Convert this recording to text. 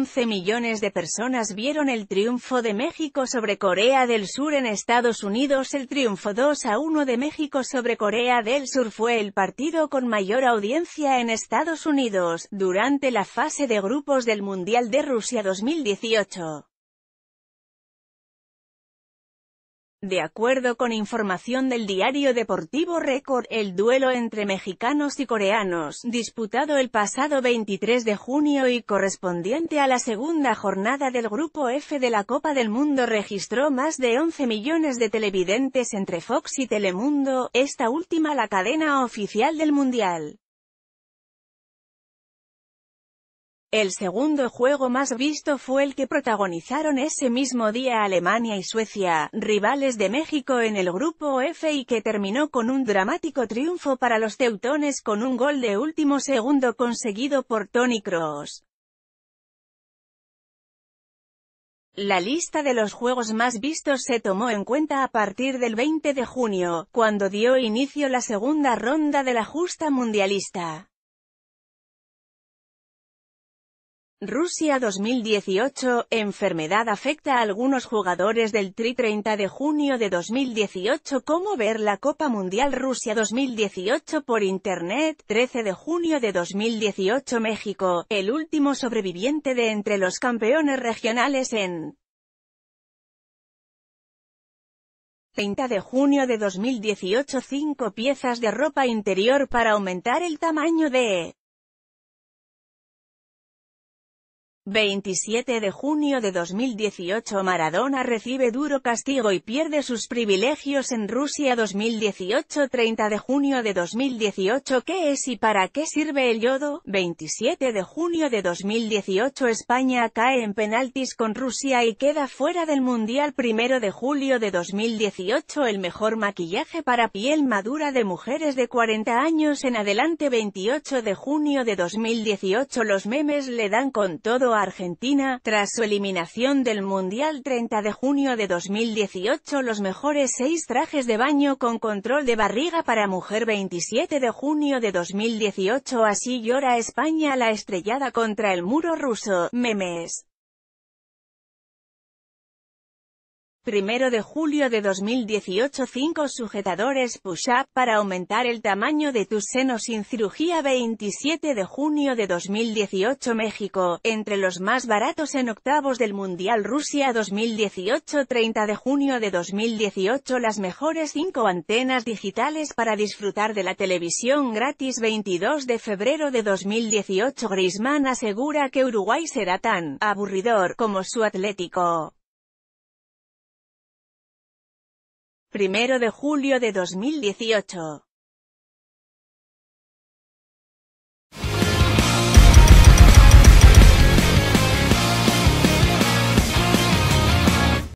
11 millones de personas vieron el triunfo de México sobre Corea del Sur en Estados Unidos. El triunfo 2 a 1 de México sobre Corea del Sur fue el partido con mayor audiencia en Estados Unidos, durante la fase de grupos del Mundial de Rusia 2018. De acuerdo con información del diario deportivo Récord, el duelo entre mexicanos y coreanos, disputado el pasado 23 de junio y correspondiente a la segunda jornada del Grupo F de la Copa del Mundo registró más de 11 millones de televidentes entre Fox y Telemundo, esta última la cadena oficial del Mundial. El segundo juego más visto fue el que protagonizaron ese mismo día Alemania y Suecia, rivales de México en el grupo F y que terminó con un dramático triunfo para los teutones con un gol de último segundo conseguido por Tony Cross. La lista de los juegos más vistos se tomó en cuenta a partir del 20 de junio, cuando dio inicio la segunda ronda de la justa mundialista. Rusia 2018, enfermedad afecta a algunos jugadores del Tri 30 de junio de 2018 Cómo ver la Copa Mundial Rusia 2018 por Internet 13 de junio de 2018 México, el último sobreviviente de entre los campeones regionales en 30 de junio de 2018 5 piezas de ropa interior para aumentar el tamaño de 27 de junio de 2018 Maradona recibe duro castigo y pierde sus privilegios en Rusia 2018 30 de junio de 2018 ¿Qué es y para qué sirve el yodo? 27 de junio de 2018 España cae en penaltis con Rusia y queda fuera del Mundial 1 de julio de 2018 El mejor maquillaje para piel madura de mujeres de 40 años en adelante 28 de junio de 2018 Los memes le dan con todo Argentina, tras su eliminación del Mundial 30 de junio de 2018 los mejores seis trajes de baño con control de barriga para mujer 27 de junio de 2018 así llora España la estrellada contra el muro ruso, memes. 1 de julio de 2018 5 sujetadores push-up para aumentar el tamaño de tus senos sin cirugía 27 de junio de 2018 México, entre los más baratos en octavos del Mundial Rusia 2018 30 de junio de 2018 las mejores 5 antenas digitales para disfrutar de la televisión gratis 22 de febrero de 2018 Griezmann asegura que Uruguay será tan aburridor como su Atlético. 1 de julio de 2018.